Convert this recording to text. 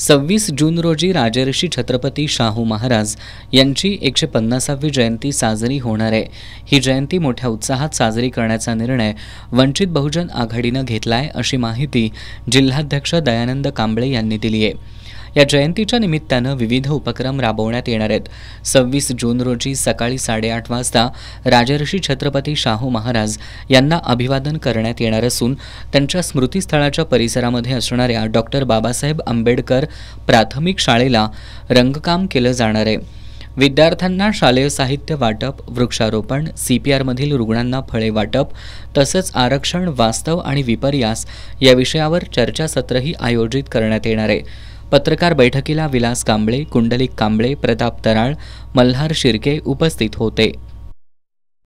सव्वीस जून रोजी राजर्षी छत्रपती शाहू महाराज यांची एकशे पन्नासावी जयंती साजरी होणार आहे ही जयंती मोठ्या उत्साहात साजरी करण्याचा निर्णय वंचित बहुजन आघाडीनं घेतला आहे अशी माहिती जिल्हाध्यक्ष दयानंद कांबळे यांनी दिली आहे या जयंतीच्या निमित्तानं विविध उपक्रम राबवण्यात येणार आहेत सव्वीस जून रोजी सकाळी साडेआठ वाजता राजर्षी छत्रपती शाहू महाराज यांना अभिवादन करण्यात येणार असून त्यांच्या स्मृतीस्थळाच्या परिसरामध्ये असणाऱ्या डॉक्टर बाबासाहेब आंबेडकर प्राथमिक शाळेला रंगकाम केलं जाणार आहे विद्यार्थ्यांना शालेय साहित्य वाटप वृक्षारोपण सी पी आरमधील रुग्णांना फळे वाटप तसंच आरक्षण वास्तव आणि विपर्यास या विषयावर चर्चासत्रही आयोजित करण्यात येणार आहे पत्रकार बैठकीला विलास कांबळे कुंडलिक कांबळे प्रताप तराळ मल्हार शिर्के उपस्थित होते